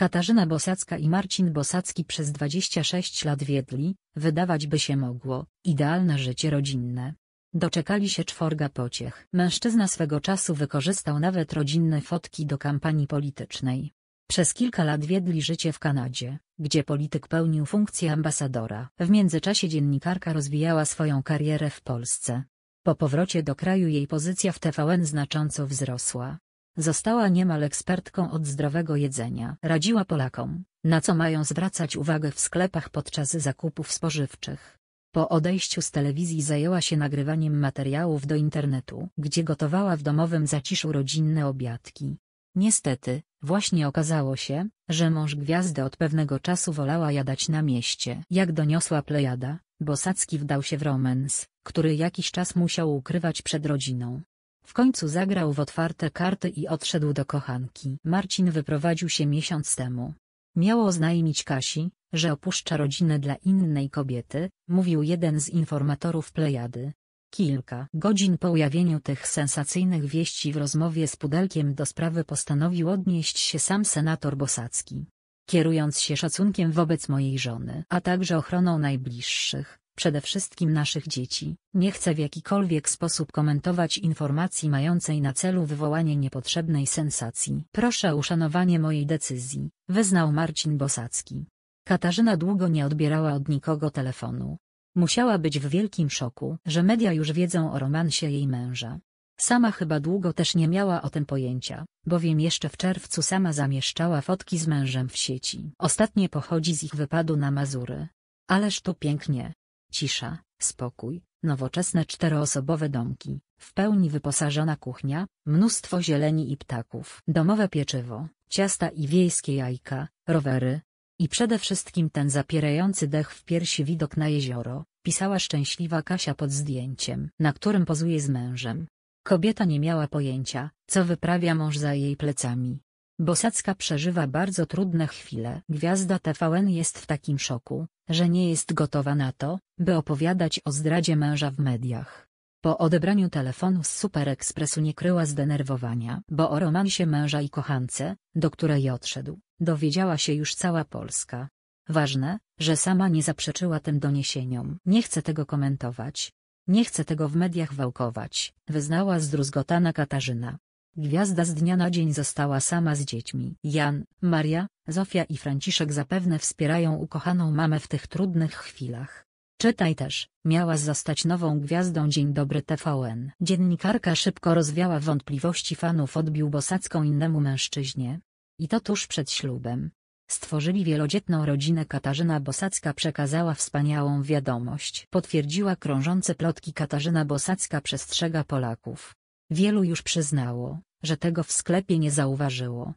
Katarzyna Bosacka i Marcin Bosacki przez 26 lat wiedli, wydawać by się mogło, idealne życie rodzinne. Doczekali się czworga pociech. Mężczyzna swego czasu wykorzystał nawet rodzinne fotki do kampanii politycznej. Przez kilka lat wiedli życie w Kanadzie, gdzie polityk pełnił funkcję ambasadora. W międzyczasie dziennikarka rozwijała swoją karierę w Polsce. Po powrocie do kraju jej pozycja w TVN znacząco wzrosła. Została niemal ekspertką od zdrowego jedzenia. Radziła Polakom, na co mają zwracać uwagę w sklepach podczas zakupów spożywczych. Po odejściu z telewizji zajęła się nagrywaniem materiałów do internetu, gdzie gotowała w domowym zaciszu rodzinne obiadki. Niestety, właśnie okazało się, że mąż gwiazdy od pewnego czasu wolała jadać na mieście. Jak doniosła Plejada, Bosacki wdał się w romans, który jakiś czas musiał ukrywać przed rodziną. W końcu zagrał w otwarte karty i odszedł do kochanki. Marcin wyprowadził się miesiąc temu. Miało oznajmić Kasi, że opuszcza rodzinę dla innej kobiety, mówił jeden z informatorów Plejady. Kilka godzin po ujawnieniu tych sensacyjnych wieści w rozmowie z Pudelkiem do sprawy postanowił odnieść się sam senator Bosacki. Kierując się szacunkiem wobec mojej żony, a także ochroną najbliższych, przede wszystkim naszych dzieci. Nie chcę w jakikolwiek sposób komentować informacji mającej na celu wywołanie niepotrzebnej sensacji. Proszę o uszanowanie mojej decyzji, wyznał Marcin Bosacki. Katarzyna długo nie odbierała od nikogo telefonu. Musiała być w wielkim szoku, że media już wiedzą o romansie jej męża. Sama chyba długo też nie miała o tym pojęcia, bowiem jeszcze w czerwcu sama zamieszczała fotki z mężem w sieci. Ostatnie pochodzi z ich wypadu na Mazury. Ależ to pięknie. Cisza, spokój, nowoczesne czteroosobowe domki, w pełni wyposażona kuchnia, mnóstwo zieleni i ptaków, domowe pieczywo, ciasta i wiejskie jajka, rowery. I przede wszystkim ten zapierający dech w piersi widok na jezioro, pisała szczęśliwa Kasia pod zdjęciem, na którym pozuje z mężem. Kobieta nie miała pojęcia, co wyprawia mąż za jej plecami. Bosacka przeżywa bardzo trudne chwile. Gwiazda TVN jest w takim szoku, że nie jest gotowa na to, by opowiadać o zdradzie męża w mediach. Po odebraniu telefonu z Super Expressu nie kryła zdenerwowania, bo o romansie męża i kochance, do której odszedł, dowiedziała się już cała Polska. Ważne, że sama nie zaprzeczyła tym doniesieniom. Nie chcę tego komentować. Nie chcę tego w mediach wałkować, wyznała zdruzgotana Katarzyna. Gwiazda z dnia na dzień została sama z dziećmi. Jan, Maria, Zofia i Franciszek zapewne wspierają ukochaną mamę w tych trudnych chwilach. Czytaj też, miała zostać nową gwiazdą Dzień Dobry TVN. Dziennikarka szybko rozwiała wątpliwości fanów odbił Bosacką innemu mężczyźnie. I to tuż przed ślubem. Stworzyli wielodzietną rodzinę Katarzyna Bosacka przekazała wspaniałą wiadomość. Potwierdziła krążące plotki Katarzyna Bosacka przestrzega Polaków. Wielu już przyznało, że tego w sklepie nie zauważyło.